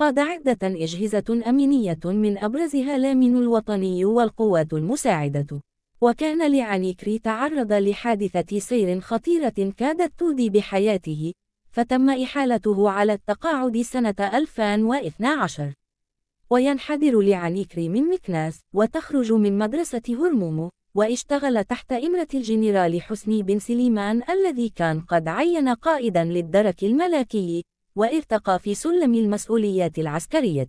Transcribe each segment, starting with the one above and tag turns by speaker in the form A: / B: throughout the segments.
A: قاد عدة أجهزة أمينية من أبرزها لامن الوطني والقوات المساعدة وكان كري تعرض لحادثة سير خطيرة كادت تودي بحياته فتم إحالته على التقاعد سنة 2012 وينحدر كري من مكناس وتخرج من مدرسة هرمومو واشتغل تحت إمرة الجنرال حسني بن سليمان الذي كان قد عين قائدا للدرك الملكي وارتقى في سلم المسؤوليات العسكرية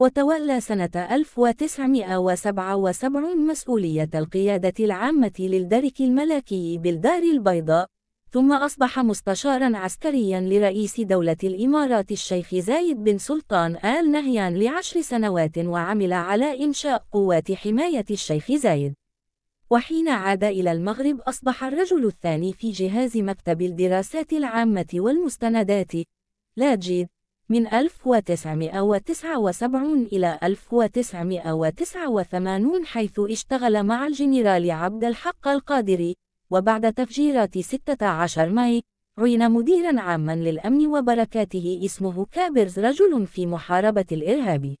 A: وتولى سنة 1977 مسؤولية القيادة العامة للدرك الملكي بالدار البيضاء ثم أصبح مستشارا عسكريا لرئيس دولة الإمارات الشيخ زايد بن سلطان آل نهيان لعشر سنوات وعمل على إنشاء قوات حماية الشيخ زايد وحين عاد إلى المغرب أصبح الرجل الثاني في جهاز مكتب الدراسات العامة والمستندات لاجيد من 1979 إلى 1989 حيث اشتغل مع الجنرال عبد الحق القادري وبعد تفجيرات 16 ماي عين مديرا عاما للأمن وبركاته اسمه كابرز رجل في محاربة الإرهاب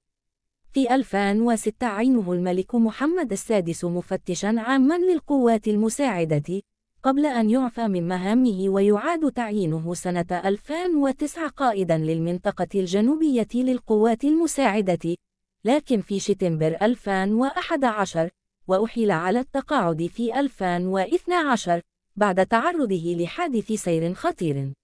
A: في 2006 عينه الملك محمد السادس مفتشا عاما للقوات المساعدة قبل أن يعفى من مهامه ويعاد تعيينه سنة 2009 قائدا للمنطقة الجنوبية للقوات المساعدة، لكن في شتنبر 2011 وأحيل على التقاعد في 2012 بعد تعرضه لحادث سير خطير.